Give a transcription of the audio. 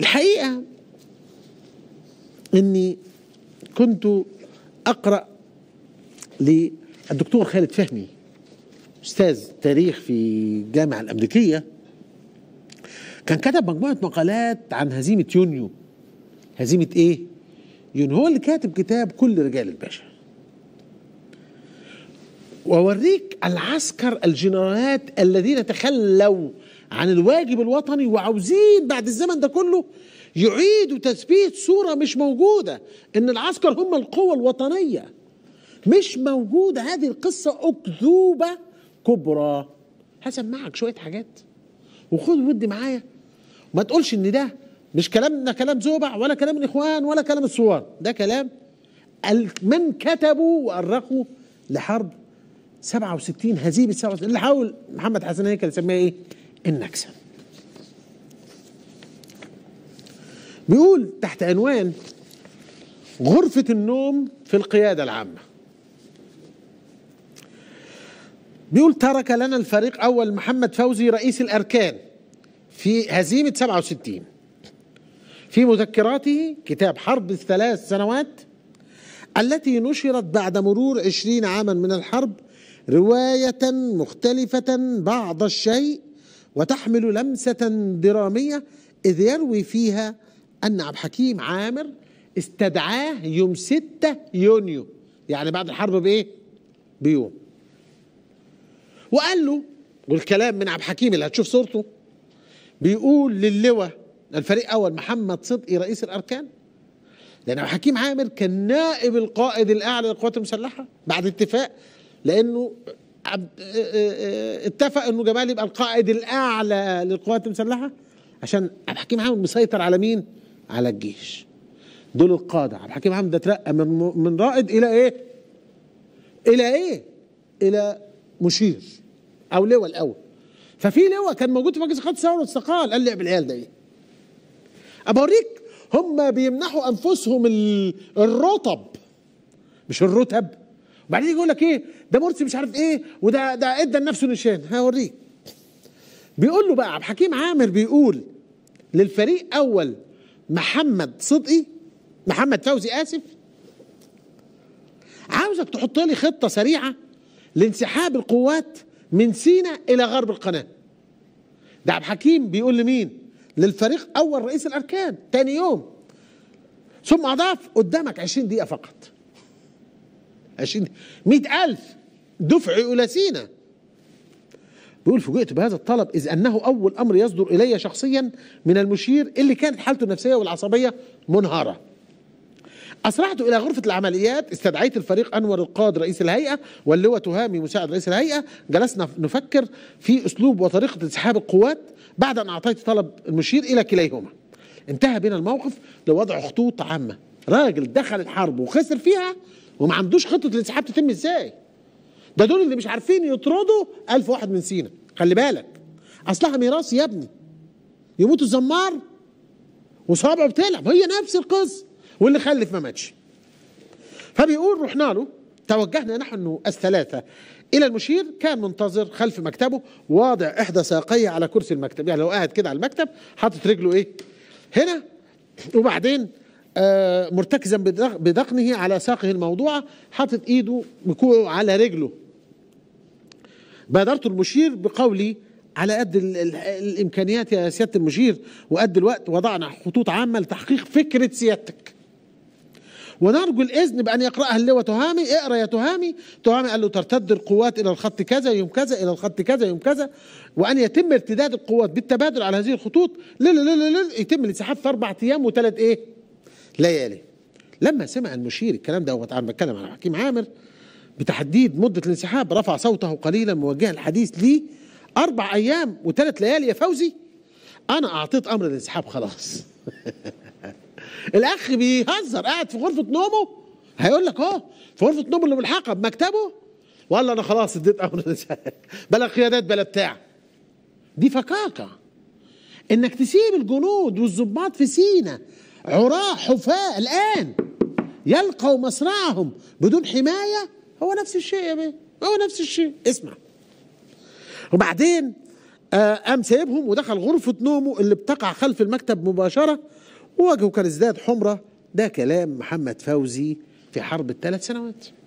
الحقيقه اني كنت اقرا للدكتور خالد فهمي استاذ تاريخ في الجامعه الامريكيه كان كتب مجموعه مقالات عن هزيمه يونيو هزيمه ايه؟ يونيو هو اللي كاتب كتاب كل رجال الباشا واوريك العسكر الجنرالات الذين تخلوا عن الواجب الوطني وعاوزين بعد الزمن ده كله يعيدوا تثبيت صوره مش موجوده ان العسكر هم القوه الوطنيه مش موجوده هذه القصه اكذوبه كبرى هسمعك شويه حاجات وخد ودي معايا ما تقولش ان ده مش كلامنا كلام زوبع ولا كلام الاخوان ولا كلام الثوار ده كلام من كتبوا وارخوا لحرب 67 هزيمه 67 اللي حاول محمد حسن هيكل يسميها ايه؟ النكسه. بيقول تحت عنوان غرفه النوم في القياده العامه. بيقول ترك لنا الفريق اول محمد فوزي رئيس الاركان في هزيمه 67 في مذكراته كتاب حرب الثلاث سنوات التي نشرت بعد مرور عشرين عاما من الحرب روايه مختلفه بعض الشيء وتحمل لمسه دراميه اذ يروي فيها ان عبد الحكيم عامر استدعاه يوم 6 يونيو يعني بعد الحرب بايه؟ بيوم وقال له والكلام من عبد الحكيم اللي هتشوف صورته بيقول للواء الفريق اول محمد صدقي رئيس الاركان لان عبد الحكيم عامر كان نائب القائد الاعلى للقوات المسلحه بعد اتفاق لانه آه، آه، آه، اتفق انه جمال يبقى القائد الاعلى للقوات المسلحه عشان عبد الحكيم حامد مسيطر على مين؟ على الجيش دول القاده عبد الحكيم حامد ده اترقى من من رائد الى ايه؟ الى ايه؟ الى مشير او لواء الاول ففي لواء كان موجود في مجلس قاده الثوره واستقال قال لعب العيال ده ايه؟ ابقى اوريك هم بيمنحوا انفسهم الرطب مش الرتب وبعدين يجي يقول لك ايه ده مرسي مش عارف ايه وده ده ادى لنفسه نشان هوريك بيقول له بقى عبد الحكيم عامر بيقول للفريق اول محمد صدقي محمد فوزي اسف عاوزك تحط لي خطه سريعه لانسحاب القوات من سينا الى غرب القناه ده عبد الحكيم بيقول لمين للفريق اول رئيس الاركان تاني يوم ثم اضاف قدامك 20 دقيقه فقط 20 مئة ألف دفع سينا بيقول فوجئت بهذا الطلب إذ أنه أول أمر يصدر إلي شخصيا من المشير اللي كانت حالته النفسية والعصبية منهارة أسرعت إلى غرفة العمليات استدعيت الفريق أنور القاد رئيس الهيئة واللواء تهامي مساعد رئيس الهيئة جلسنا نفكر في أسلوب وطريقة انسحاب القوات بعد أن أعطيت طلب المشير إلى كليهما انتهى بنا الموقف لوضع خطوط عامة راجل دخل الحرب وخسر فيها وما عندوش خطه الانسحاب تتم ازاي ده دول اللي مش عارفين يطردوا ألف واحد من سينا خلي بالك اصلها ميراث يا ابني يموت الزمار وصابعه بتلعب هي نفس القصه واللي خلف ما ماتش فبيقول رحنا له توجهنا نحن الثلاثة إلى المشير كان منتظر خلف مكتبه واضع إحدى ساقيه على كرسي المكتب يعني لو قاعد كده على المكتب حاطط رجله إيه هنا وبعدين آه، مرتكزا بذقنه على ساقه الموضوعة حاطط ايده على رجله بادرت المشير بقولي على قد الامكانيات يا سياده المشير وقد الوقت وضعنا خطوط عامه لتحقيق فكره سيادتك ونرجو الاذن بان يقراها اللواء تهامي اقرا يا تهامي تهامي قال له ترتد القوات الى الخط كذا يوم كذا الى الخط كذا يوم كذا وان يتم ارتداد القوات بالتبادل على هذه الخطوط لا لا لا يتم الانسحاب في اربع ايام وثلاث ايه ليالي لما سمع المشير الكلام ده وأنا بتكلم على حكيم عامر بتحديد مدة الانسحاب رفع صوته قليلا موجها الحديث لي أربع أيام وثلاث ليالي يا فوزي أنا أعطيت أمر الانسحاب خلاص الأخ بيهزر قاعد في غرفة نومه هيقول لك أهو في غرفة نومه اللي ملحقة بمكتبه والله أنا خلاص اديت أمر الانسحاب بلا قيادات بلا بتاع دي فكاكة إنك تسيب الجنود والظباط في سينا عراة حفاة الآن يلقوا مصرعهم بدون حماية هو نفس الشيء يا بيه هو نفس الشيء اسمع وبعدين آه، قام سايبهم ودخل غرفة نومه اللي بتقع خلف المكتب مباشرة ووجهه كان ازداد حمرة ده كلام محمد فوزي في حرب الثلاث سنوات